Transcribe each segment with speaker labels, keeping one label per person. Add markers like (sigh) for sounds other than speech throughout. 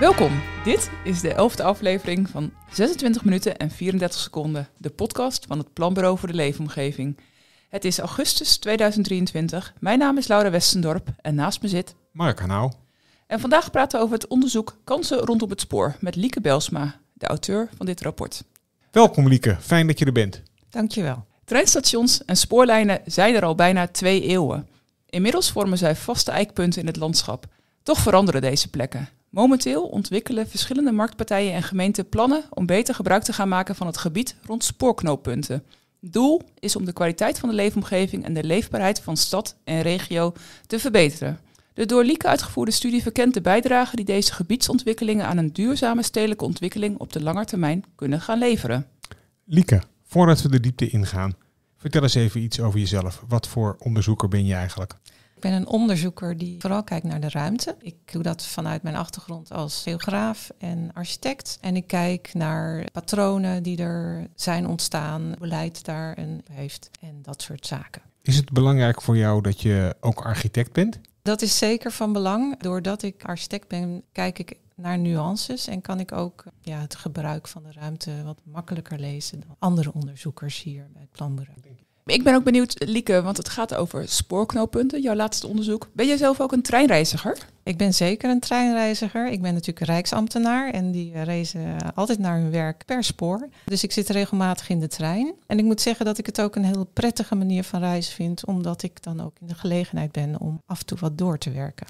Speaker 1: Welkom. Dit is de 11e aflevering van 26 minuten en 34 seconden, de podcast van het Planbureau voor de Leefomgeving. Het is augustus 2023. Mijn naam is Laura Westendorp en naast me zit Mark Hanau. En vandaag praten we over het onderzoek Kansen rondom het spoor met Lieke Belsma,
Speaker 2: de auteur van dit rapport. Welkom Lieke, fijn dat je er bent.
Speaker 1: Dankjewel. Treinstations en spoorlijnen zijn er al bijna twee eeuwen. Inmiddels vormen zij vaste eikpunten in het landschap. Toch veranderen deze plekken. Momenteel ontwikkelen verschillende marktpartijen en gemeenten plannen om beter gebruik te gaan maken van het gebied rond spoorknooppunten. Doel is om de kwaliteit van de leefomgeving en de leefbaarheid van stad en regio te verbeteren. De door Lieke uitgevoerde studie verkent de bijdrage die deze gebiedsontwikkelingen aan een duurzame stedelijke ontwikkeling op de lange termijn kunnen gaan leveren.
Speaker 2: Lieke, voordat we de diepte ingaan, vertel eens even iets over jezelf. Wat voor onderzoeker ben je eigenlijk?
Speaker 1: ben een onderzoeker die vooral
Speaker 3: kijkt naar de ruimte. Ik doe dat vanuit mijn achtergrond als geograaf en architect. En ik kijk naar patronen die er zijn ontstaan, beleid daar en heeft en dat soort zaken.
Speaker 2: Is het belangrijk voor jou dat je ook architect bent?
Speaker 3: Dat is zeker van belang. Doordat ik architect ben, kijk ik naar nuances en kan ik ook ja, het gebruik van de ruimte wat makkelijker lezen dan andere onderzoekers hier bij het
Speaker 1: ik ben ook benieuwd, Lieke, want het gaat over spoorknooppunten, jouw laatste onderzoek. Ben jij zelf ook een treinreiziger? Ik ben zeker een treinreiziger. Ik ben natuurlijk Rijksambtenaar en die eh, reizen
Speaker 3: altijd naar hun werk per spoor. Dus ik zit regelmatig in de trein. En ik moet zeggen dat ik het ook een heel prettige manier van reizen vind, omdat ik dan ook in de gelegenheid ben om af en toe wat door te werken.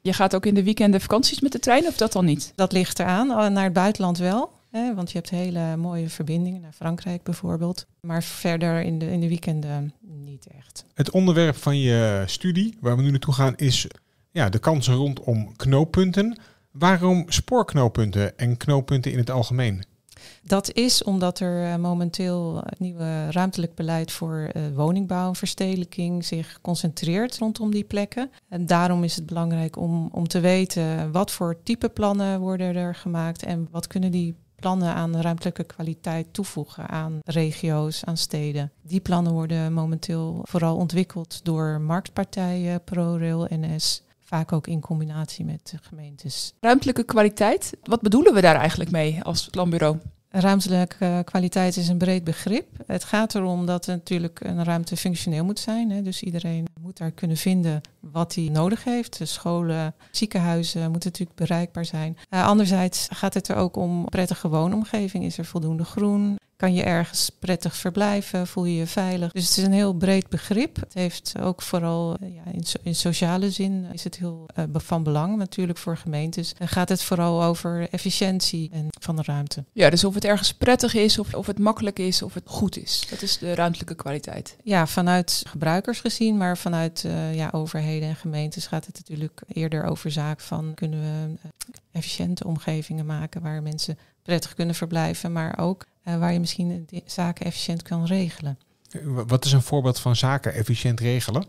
Speaker 1: Je gaat ook in de weekenden vakanties met de trein of dat dan niet? Dat ligt eraan, eh, naar het buitenland wel
Speaker 3: want je hebt hele mooie verbindingen naar Frankrijk bijvoorbeeld. Maar verder in de, in de weekenden niet echt.
Speaker 2: Het onderwerp van je studie, waar we nu naartoe gaan, is ja, de kansen rondom knooppunten. Waarom spoorknooppunten en knooppunten in het algemeen?
Speaker 3: Dat is omdat er eh, momenteel het nieuwe ruimtelijk beleid voor eh, woningbouw en verstedelijking zich concentreert rondom die plekken. En daarom is het belangrijk om, om te weten wat voor type plannen worden er gemaakt en wat kunnen die plannen aan ruimtelijke kwaliteit toevoegen aan regio's, aan steden. Die plannen worden momenteel vooral ontwikkeld door marktpartijen, ProRail, NS vaak ook in combinatie met de gemeentes.
Speaker 1: Ruimtelijke kwaliteit, wat bedoelen we daar eigenlijk mee als planbureau?
Speaker 3: Ruimtelijke kwaliteit is een breed begrip. Het gaat erom dat er natuurlijk een ruimte functioneel moet zijn. Hè. Dus iedereen moet daar kunnen vinden wat hij nodig heeft. De scholen, ziekenhuizen moeten natuurlijk bereikbaar zijn. Uh, anderzijds gaat het er ook om prettige woonomgeving. Is er voldoende groen? Kan je ergens prettig verblijven? Voel je je veilig? Dus het is een heel breed begrip. Het heeft ook vooral eh, ja, in, in, sociale zin eh, is het heel eh, van belang natuurlijk voor gemeentes. Dan gaat het vooral over efficiëntie en van de ruimte.
Speaker 1: Ja, dus of het ergens prettig is, of, of het makkelijk is, of het goed is. Dat is de ruimtelijke kwaliteit.
Speaker 3: Ja, vanuit gebruikers gezien, maar vanuit ja, overheden en gemeentes gaat het natuurlijk eerder over zaak van kunnen we efficiënte omgevingen maken waar mensen prettig kunnen verblijven, maar ook eh, waar je misschien zaken efficiënt kan regelen.
Speaker 2: Eh, wat is een voorbeeld van zaken efficiënt regelen?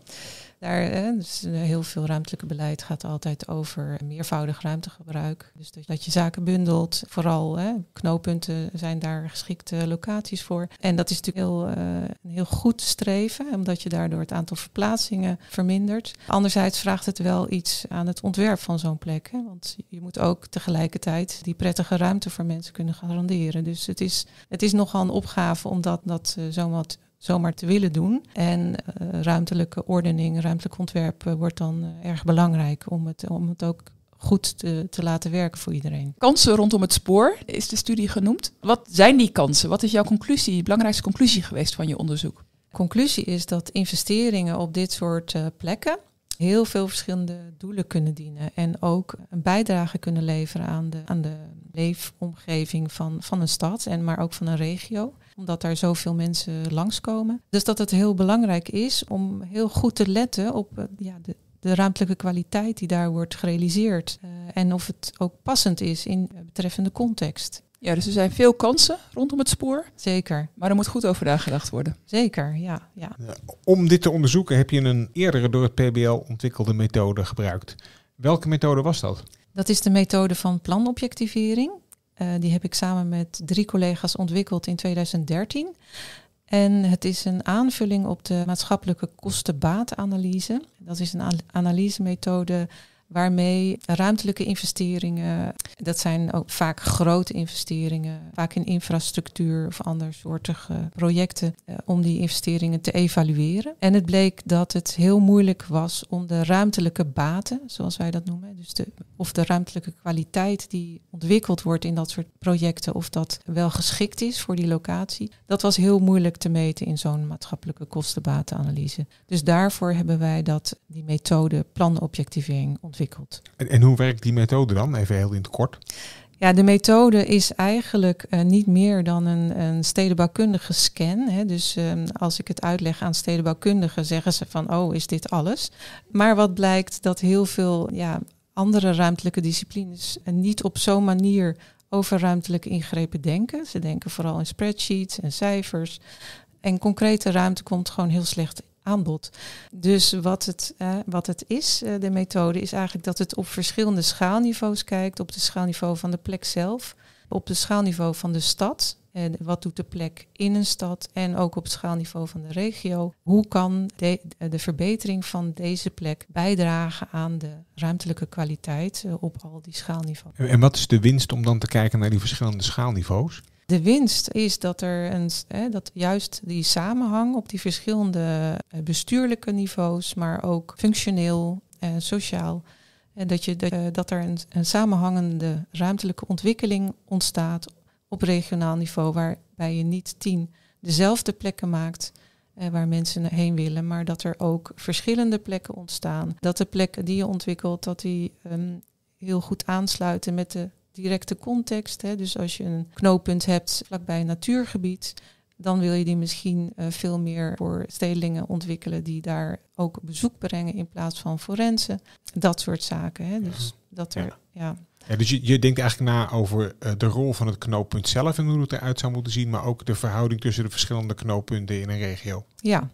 Speaker 3: Daar, hè, dus eh, heel veel ruimtelijke beleid gaat altijd over meervoudig ruimtegebruik. Dus dat je zaken bundelt. Vooral hè, knooppunten zijn daar geschikte locaties voor. En dat is natuurlijk heel, eh, een heel goed streven, omdat je daardoor het aantal verplaatsingen vermindert. Anderzijds vraagt het wel iets aan het ontwerp van zo'n plek. Hè, want je moet ook tegelijkertijd die prettige ruimte voor mensen kunnen garanderen. Dus het is, het is nogal een opgave om dat, dat eh, zomaar te willen doen. En eh, ruimtelijke ordening, ruimtelijk ontwerp eh, wordt dan eh, erg belangrijk om het, om het ook goed te, te laten werken voor iedereen.
Speaker 1: Kansen rondom het spoor is de studie genoemd. Wat zijn die kansen? Wat is jouw conclusie, de belangrijkste conclusie geweest van je onderzoek?
Speaker 3: Conclusie is dat investeringen op dit soort plekken heel veel verschillende doelen kunnen dienen. En ook een bijdrage kunnen leveren aan de, aan de leefomgeving van, van een stad, en maar ook van een regio. Omdat daar zoveel mensen langskomen. Dus dat het heel belangrijk is om heel goed te letten op eh, ja, de, de ruimtelijke kwaliteit die daar wordt gerealiseerd. Eh, en of het ook passend is in eh, betreffende context. Ja, dus
Speaker 1: er zijn veel kansen rondom het spoor. Zeker. Maar er moet goed over nagedacht worden. Zeker, ja, ja.
Speaker 2: Om dit te onderzoeken heb je een eerdere door het PBL ontwikkelde methode gebruikt. Welke methode was dat?
Speaker 3: Dat is de methode van planobjectivering. Eh, die heb ik samen met drie collega's ontwikkeld in 2013. En het is een aanvulling op de maatschappelijke kostenbaatanalyse. Dat is een analysemethode waarmee ruimtelijke investeringen, dat zijn ook vaak grote investeringen, vaak in infrastructuur of andersoortige soortige projecten, eh, om die investeringen te evalueren. En het bleek dat het heel moeilijk was om de ruimtelijke baten, zoals wij dat noemen, dus de, of de ruimtelijke kwaliteit die ontwikkeld wordt in dat soort projecten, of dat wel geschikt is voor die locatie, dat was heel moeilijk te meten in zo'n maatschappelijke kostenbatenanalyse. Dus daarvoor hebben wij dat, die methode planobjectivering ontwikkeld.
Speaker 2: En, en, hoe werkt die methode dan, even heel in het kort?
Speaker 3: Ja, de methode is eigenlijk eh, niet meer dan een, een stedenbouwkundige scan. Hè. Dus ehm, als ik het uitleg aan stedenbouwkundigen, zeggen ze van, oh, is dit alles? Maar wat blijkt dat heel veel ja, andere ruimtelijke disciplines eh, niet op zo'n manier over ruimtelijke ingrepen denken. Ze denken vooral in spreadsheets en cijfers. En concrete ruimte komt gewoon heel slecht aanbod. Dus wat het, eh, wat het is, eh, de methode, is eigenlijk dat het op verschillende schaalniveaus kijkt. Op de schaalniveau van de plek zelf, op de schaalniveau van de stad. En eh, wat doet de plek in een stad en ook op het schaalniveau van de regio? Hoe kan de, de verbetering van deze plek bijdragen aan de ruimtelijke kwaliteit op al die schaalniveaus? En
Speaker 2: wat is de winst om dan te kijken naar die verschillende schaalniveaus?
Speaker 3: de winst is dat er een, hè, dat juist die samenhang op die verschillende eh, bestuurlijke niveaus, maar ook functioneel en sociaal. En dat, je, dat, eh, dat er een, een samenhangende ruimtelijke ontwikkeling ontstaat op regionaal niveau, waarbij je niet tien dezelfde plekken maakt eh, waar mensen heen willen, maar dat er ook verschillende plekken ontstaan. Dat de plekken die je ontwikkelt, dat die ehm, heel goed aansluiten met de directe context. Hè. Dus als je een knooppunt hebt vlakbij een natuurgebied, dan wil je die misschien eh, veel meer voor stedelingen ontwikkelen die daar ook bezoek brengen in plaats van forensen. Dat soort zaken. Hè. Dus mhm. dat er. Ja.
Speaker 2: ja. dus je, je, denkt eigenlijk na over eh, de rol van het knooppunt zelf en hoe het eruit zou moeten zien, maar ook de verhouding tussen de verschillende knooppunten in een regio. Ja,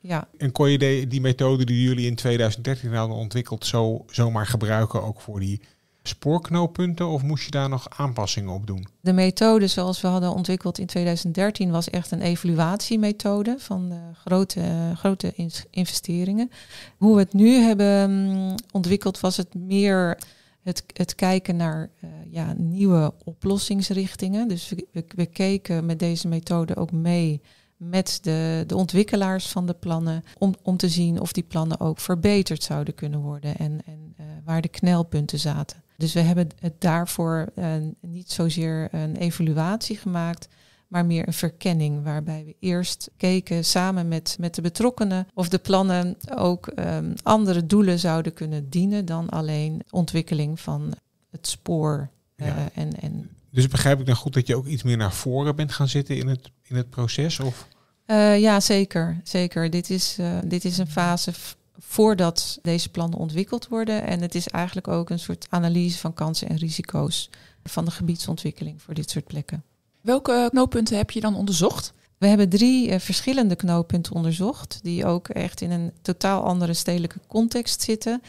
Speaker 2: ja. En kon je die, die methode die jullie in 2013 hadden ontwikkeld zo, zomaar gebruiken ook voor die spoorknooppunten of moest je daar nog aanpassingen op doen?
Speaker 3: De methode zoals we hadden ontwikkeld in 2013 was echt een evaluatiemethode van eh, grote, eh, grote investeringen. Hoe we het nu hebben mm, ontwikkeld was het meer het, het kijken naar eh, ja, nieuwe oplossingsrichtingen. Dus we, we, keken met deze methode ook mee met de, de ontwikkelaars van de plannen om, om te zien of die plannen ook verbeterd zouden kunnen worden en, en waar de knelpunten zaten. Dus we hebben het daarvoor eh, niet zozeer een evaluatie gemaakt, maar meer een verkenning, waarbij we eerst keken samen met, met de betrokkenen of de plannen ook ehm, andere doelen zouden kunnen dienen dan alleen ontwikkeling van het spoor. Eh, ja. en, en
Speaker 2: dus begrijp ik dan goed dat je ook iets meer naar voren bent gaan zitten in het, in het proces? Of?
Speaker 3: Eh, ja, zeker. zeker. Dit, is, dit is een fase voordat deze plannen ontwikkeld worden. En het is eigenlijk ook een soort analyse van kansen en risico's van de gebiedsontwikkeling voor dit soort plekken. Welke eh, knooppunten heb je dan onderzocht? We hebben drie eh, verschillende knooppunten onderzocht, die ook echt in een totaal andere stedelijke context zitten.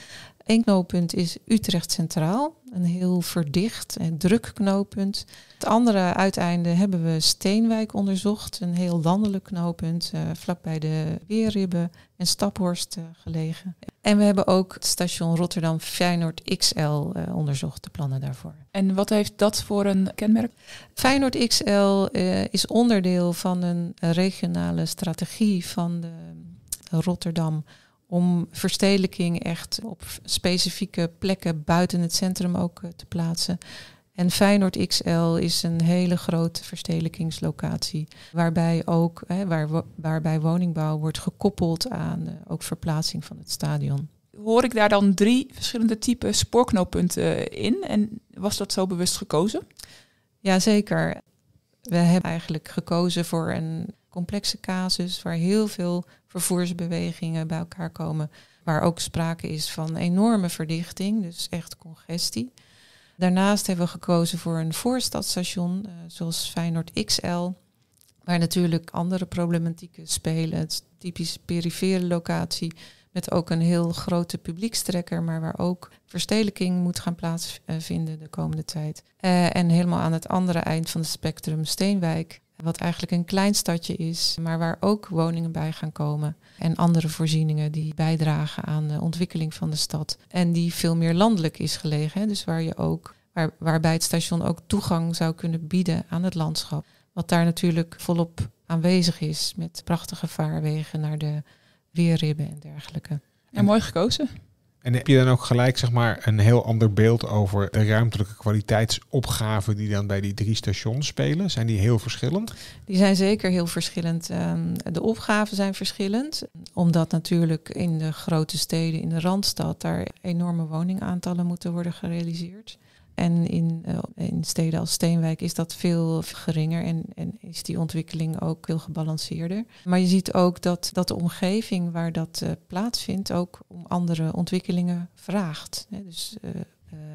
Speaker 3: Eén knooppunt is Utrecht Centraal een heel verdicht en druk knooppunt. Het andere uiteinde hebben we Steenwijk onderzocht, een heel landelijk knooppunt, uh, vlakbij de Weerribben en Staphorst eh, gelegen. En we hebben ook het station Rotterdam Feyenoord XL eh, onderzocht, de plannen daarvoor. En wat heeft dat voor een kenmerk? Feyenoord XL is onderdeel van een regionale strategie van de Rotterdam om verstedelijking echt op specifieke plekken buiten het centrum ook eh, te plaatsen. En Feyenoord XL is een hele grote verstedelijkingslocatie, waarbij ook hè, waar, waarbij woningbouw wordt gekoppeld aan eh, ook verplaatsing van het stadion.
Speaker 1: Hoor ik daar dan drie verschillende typen spoorknooppunten eh, in? En was dat zo bewust gekozen? Jazeker.
Speaker 3: We hebben eigenlijk gekozen voor een complexe casus waar heel veel vervoersbewegingen bij elkaar komen, waar ook sprake is van enorme verdichting, dus echt congestie. Daarnaast hebben we gekozen voor een voorstadstation, eh, zoals Feyenoord XL, waar natuurlijk andere problematieken spelen. Het typisch perifere locatie met ook een heel grote publiekstrekker, maar waar ook verstedelijking moet gaan plaatsvinden de komende tijd. Eh, en helemaal aan het andere eind van het spectrum Steenwijk, wat eigenlijk een klein stadje is, maar waar ook woningen bij gaan komen. En andere voorzieningen die bijdragen aan de ontwikkeling van de stad. En die veel meer landelijk is gelegen. Hè? Dus waar je ook, waar, waarbij het station ook toegang zou kunnen bieden aan het landschap. Wat daar natuurlijk volop aanwezig is. Met prachtige vaarwegen naar de weerribben en dergelijke.
Speaker 1: En mooi gekozen.
Speaker 2: En heb je dan ook gelijk zeg maar, een heel ander beeld over de ruimtelijke kwaliteitsopgaven die dan bij die drie stations spelen? Zijn die heel verschillend?
Speaker 3: Die zijn zeker heel verschillend. Ehm, de opgaven zijn verschillend, omdat natuurlijk in de grote steden, in de randstad, daar enorme woningaantallen moeten worden gerealiseerd. En in, eh, in steden als Steenwijk is dat veel geringer en, en is die ontwikkeling ook veel gebalanceerder. Maar je ziet ook dat, dat de omgeving waar dat eh, plaatsvindt ook andere ontwikkelingen vraagt. Dus eh, eh,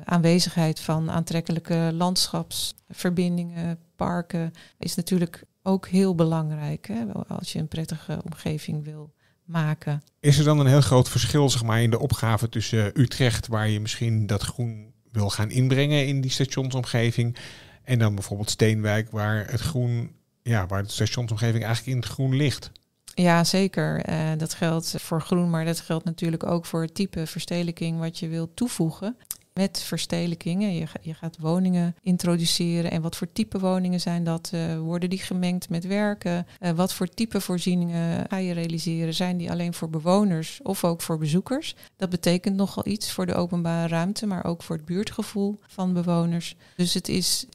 Speaker 3: aanwezigheid van aantrekkelijke landschapsverbindingen, parken, is natuurlijk ook heel belangrijk hè, als je een prettige omgeving wil maken.
Speaker 2: Is er dan een heel groot verschil zeg maar, in de opgave tussen Utrecht, waar je misschien dat groen wil gaan inbrengen in die stationsomgeving, en dan bijvoorbeeld Steenwijk, waar het groen, ja, waar de stationsomgeving eigenlijk in het groen ligt?
Speaker 3: Ja, zeker. Eh, dat geldt voor groen, maar dat geldt natuurlijk ook voor het type verstedelijking wat je wilt toevoegen. Met verstedelijkingen, je, je gaat woningen introduceren. En wat voor type woningen zijn dat? Eh, worden die gemengd met werken? Eh, wat voor type voorzieningen ga je realiseren? Zijn die alleen voor bewoners of ook voor bezoekers? Dat betekent nogal iets voor de openbare ruimte, maar ook voor het buurtgevoel van bewoners. Dus het is,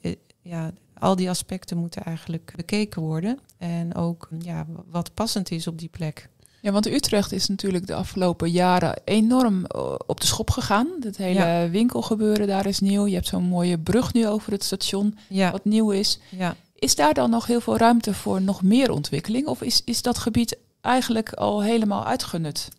Speaker 3: ja, al die aspecten moeten eigenlijk bekeken worden. En ook ja, wat passend is op die plek.
Speaker 1: Ja, want Utrecht is natuurlijk de afgelopen jaren enorm eh, op de schop gegaan. Het hele winkelgebeuren daar is nieuw. Je hebt zo'n mooie brug nu over het station, wat nieuw is. Is daar dan nog heel veel ruimte voor nog meer ontwikkeling? Of is, is dat gebied eigenlijk al helemaal uitgenut?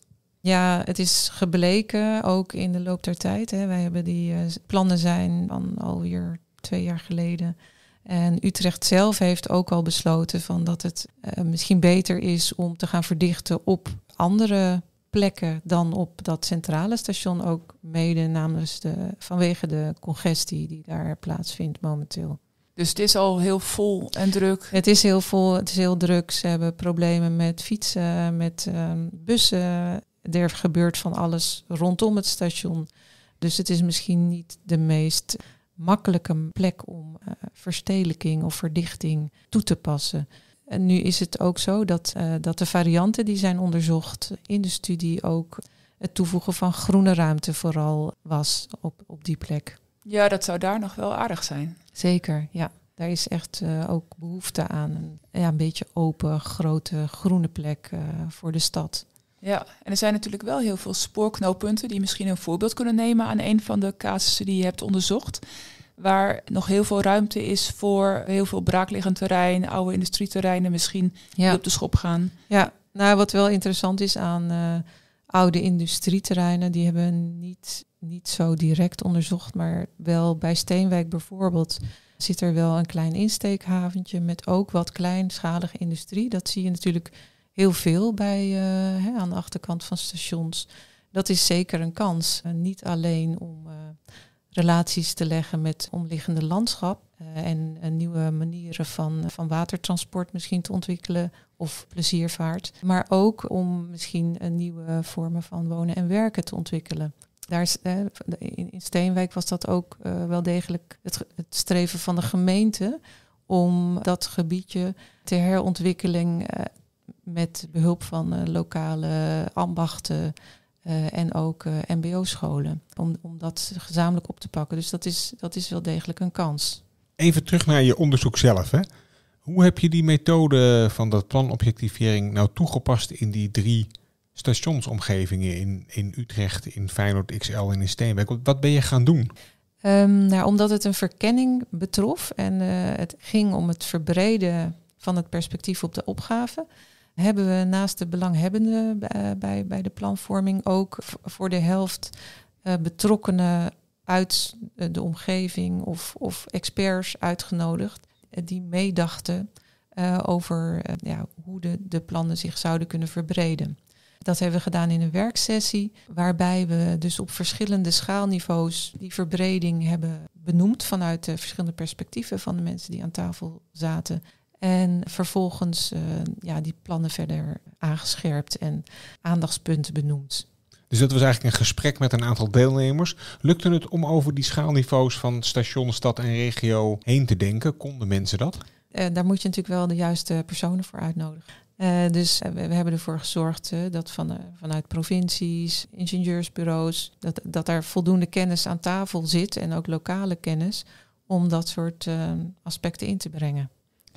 Speaker 3: Ja, het is gebleken, ook in de loop der tijd. Hè. Wij hebben die eh, plannen zijn al alweer twee jaar geleden en Utrecht zelf heeft ook al besloten van dat het eh, misschien beter is om te gaan verdichten op andere plekken dan op dat centrale station. Ook mede namens de, vanwege de congestie die daar plaatsvindt momenteel.
Speaker 1: Dus het is al heel vol en druk.
Speaker 3: Het is heel vol, het is heel druk. Ze hebben problemen met fietsen, met ehm, bussen. Er gebeurt van alles rondom het station. Dus het is misschien niet de meest makkelijke plek om uh, verstedelijking of verdichting toe te passen. En nu is het ook zo dat, eh, dat de varianten die zijn onderzocht in de studie ook het toevoegen van groene ruimte vooral was op, op die plek.
Speaker 1: Ja, dat zou daar nog wel aardig zijn.
Speaker 3: Zeker, ja. Daar is echt eh, ook behoefte aan. Een, ja, een beetje open, grote groene plek voor de stad.
Speaker 1: Ja, en er zijn natuurlijk wel heel veel spoorknooppunten die misschien een voorbeeld kunnen nemen aan een van de casussen die je hebt onderzocht. Waar nog heel veel ruimte is voor heel veel braakliggend terrein, oude industrieterreinen misschien op de schop gaan. Ja, nou wat wel
Speaker 3: interessant is aan eh, oude industrieterreinen, die hebben niet, niet zo direct onderzocht, maar wel bij Steenwijk bijvoorbeeld zit er wel een klein insteekhaventje met ook wat kleinschalige industrie. Dat zie je natuurlijk heel veel bij, eh, hè, aan de achterkant van stations. Dat is zeker een kans. Eh, niet alleen om eh, relaties te leggen met omliggende landschap en nieuwe manieren van, van watertransport misschien te ontwikkelen of pleziervaart, maar ook om misschien nieuwe vormen van wonen en werken te ontwikkelen. Daar is, in Steenwijk was dat ook wel degelijk het, het streven van de gemeente om dat gebiedje ter herontwikkeling met behulp van eh, lokale ambachten eh, en ook eh, MBO-scholen. Om, om dat gezamenlijk op te pakken. Dus dat is, dat is wel degelijk een kans.
Speaker 2: Even terug naar je onderzoek zelf. Hè? Hoe heb je die methode van dat planobjectivering nou toegepast in die drie stationsomgevingen in, in Utrecht, in Feyenoord XL en in Steenwijk? Wat ben je gaan doen?
Speaker 3: Ehm, nou, omdat het een verkenning betrof en het ging om het verbreden van het perspectief op de opgave, hebben we naast de belanghebbenden eh, bij, bij de planvorming ook voor de helft eh, betrokkenen uit eh, de omgeving of, of experts uitgenodigd die meedachten over ja, hoe de, de plannen zich zouden kunnen verbreden. Dat hebben we gedaan in een werksessie, waarbij we dus op verschillende schaalniveaus die verbreding hebben benoemd vanuit de verschillende perspectieven van de mensen die aan tafel zaten. En vervolgens eh, ja, die plannen verder aangescherpt en aandachtspunten benoemd.
Speaker 2: Dus dat was eigenlijk een gesprek met een aantal deelnemers. Lukte het om over die schaalniveaus van station, stad en regio heen te denken? Konden mensen dat?
Speaker 3: Eh, daar moet je natuurlijk wel de juiste personen voor uitnodigen. Eh, dus we, hebben ervoor gezorgd dat van, vanuit provincies, ingenieursbureaus, dat, dat daar voldoende kennis aan tafel zit en ook lokale kennis om dat soort aspecten in te brengen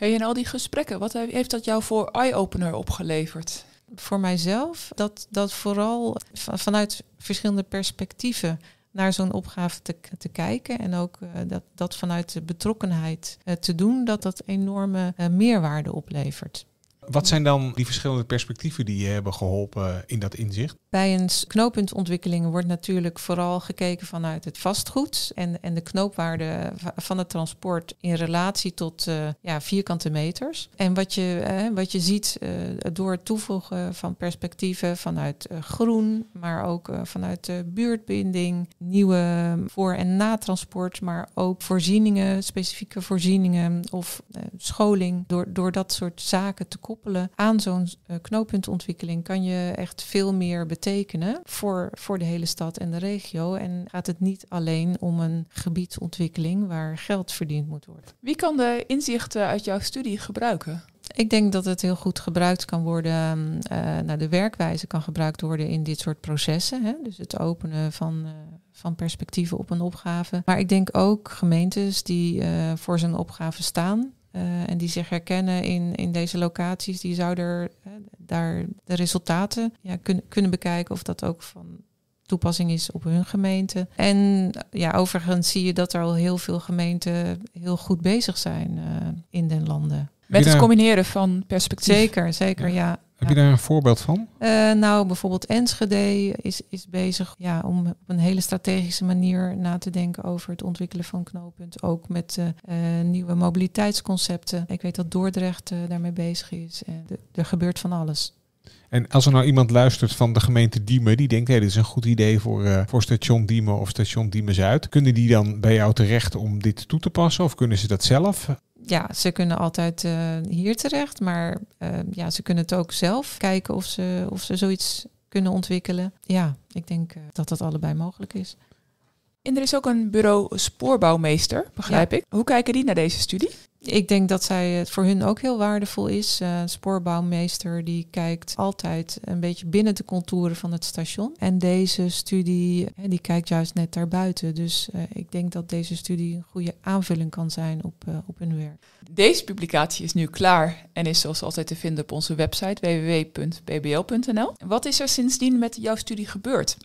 Speaker 1: en al die gesprekken, wat heeft dat jou voor eye-opener opgeleverd? Voor
Speaker 3: mijzelf, dat, dat vooral vanuit verschillende perspectieven naar zo'n opgave te, te, kijken en ook eh, dat, dat vanuit de betrokkenheid eh, te doen, dat dat enorme eh, meerwaarde oplevert.
Speaker 2: Wat zijn dan die verschillende perspectieven die je hebben geholpen in dat inzicht?
Speaker 3: Bij een knooppuntontwikkeling wordt natuurlijk vooral gekeken vanuit het vastgoed en, en de knoopwaarde van het transport in relatie tot eh, ja, vierkante meters. En wat je, eh, wat je ziet eh, door het toevoegen van perspectieven vanuit groen, maar ook vanuit buurtbinding, nieuwe voor- en natransport, maar ook voorzieningen, specifieke voorzieningen of scholing, door, door dat soort zaken te komen koppelen aan zo'n eh, knooppuntontwikkeling kan je echt veel meer betekenen voor, voor de hele stad en de regio. En gaat het niet alleen om een gebiedsontwikkeling waar geld verdiend moet worden.
Speaker 1: Wie kan de inzichten uit jouw studie gebruiken?
Speaker 3: Ik denk dat het heel goed gebruikt kan worden. Uh, nou, de werkwijze kan gebruikt worden in dit soort processen. Hè? Dus het openen van, eh, van perspectieven op een opgave. Maar ik denk ook gemeentes die voor zo'n opgave staan. Eh, en die zich herkennen in, in deze locaties, die zouden eh, daar de resultaten ja, kunnen kunnen bekijken of dat ook van toepassing is op hun gemeente. En eh, ja, overigens zie je dat er al heel veel gemeenten heel goed bezig zijn in den
Speaker 2: landen. Met het combineren van perspectief. Zeker, zeker, ja je daar een voorbeeld van?
Speaker 3: Eh, nou, bijvoorbeeld Enschede is, is bezig ja, om op een hele strategische manier na te denken over het ontwikkelen van knooppunt. Ook met eh, eh, nieuwe mobiliteitsconcepten. Ik weet dat Dordrecht daarmee bezig is. En er gebeurt van alles.
Speaker 2: En als er nou iemand luistert van de gemeente Diemen, die denkt, hé, dit is een goed idee voor, voor station Diemen of station Diemen Zuid. Kunnen die dan bij jou terecht om dit toe te passen of kunnen ze dat zelf?
Speaker 3: ja, ze kunnen altijd eh, hier terecht, maar eh, ja, ze kunnen het ook zelf kijken of ze, of ze zoiets kunnen ontwikkelen. Ja, ik denk eh, dat dat allebei mogelijk is.
Speaker 1: En er is ook een bureau spoorbouwmeester, begrijp ik. Hoe kijken die naar deze studie? ik denk dat
Speaker 3: zij het voor hun ook heel waardevol is. Eh, spoorbouwmeester die kijkt altijd een beetje binnen de contouren van het station. En deze studie die kijkt juist net daarbuiten. Dus eh, ik denk dat deze studie een goede aanvulling kan zijn op, eh, op hun werk.
Speaker 1: Deze publicatie is nu klaar en is zoals altijd te vinden op onze website www.bbl.nl. Wat is er sindsdien met jouw studie gebeurd?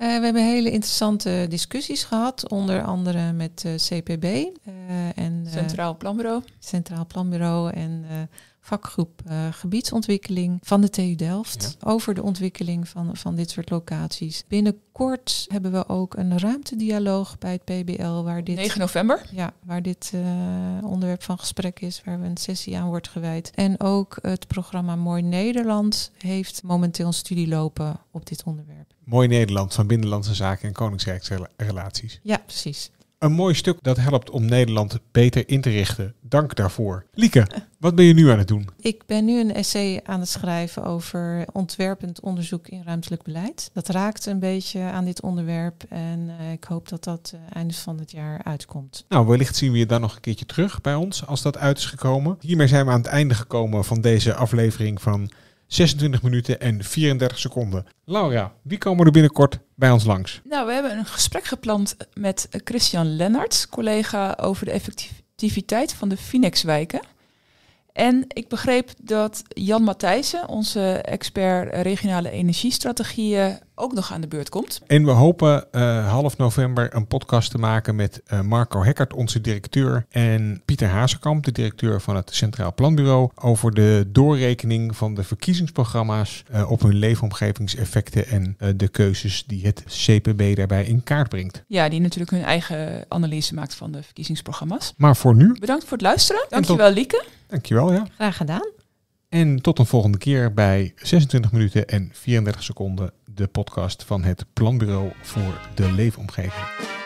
Speaker 1: Eh, we hebben hele interessante discussies
Speaker 3: gehad, onder andere met eh, CPB eh, en Centraal Planbureau. Centraal Planbureau en vakgroep eh, gebiedsontwikkeling van de TU Delft over de ontwikkeling van, van dit soort locaties. Binnenkort hebben we ook een ruimtedialoog bij het PBL waar dit 9 november. Ja, waar dit eh, onderwerp van gesprek is, waar we een sessie aan wordt gewijd. En ook het programma Mooi Nederland heeft momenteel een studie lopen op dit onderwerp.
Speaker 2: Mooi Nederland van Binnenlandse Zaken en Koningsrijksrelaties. Ja, precies. Een mooi stuk dat helpt om Nederland beter in te richten. Dank daarvoor. Lieke, (laughs) wat ben je nu aan het doen?
Speaker 3: Ik ben nu een essay aan het schrijven over ontwerpend onderzoek in ruimtelijk beleid. Dat raakt een beetje aan dit onderwerp en eh, ik hoop dat dat eh, eind van het jaar uitkomt.
Speaker 2: Nou, wellicht zien we je dan nog een keertje terug bij ons als dat uit is gekomen. Hiermee zijn we aan het einde gekomen van deze aflevering van 26 minuten en 34 seconden. Laura, wie komen er binnenkort bij ons langs?
Speaker 1: Nou, we hebben een gesprek gepland met Christian Lennarts, collega over de effectiviteit van de Finex-wijken. En ik begreep dat Jan Matthijssen, onze expert regionale energiestrategieën, ook nog aan de beurt komt.
Speaker 2: En we hopen eh, half november een podcast te maken met eh, Marco Hekkert, onze directeur, en Pieter Hazekamp, de directeur van het Centraal Planbureau, over de doorrekening van de verkiezingsprogramma's eh, op hun leefomgevingseffecten en de keuzes die het CPB daarbij in kaart brengt. Ja,
Speaker 1: die natuurlijk hun eigen analyse maakt van de verkiezingsprogramma's. Maar voor nu. Bedankt voor het luisteren. Dankjewel, tot... Lieke.
Speaker 2: Dankjewel, ja. Graag gedaan. En tot een volgende keer bij 26 minuten en 34 seconden de podcast van het Planbureau voor de Leefomgeving.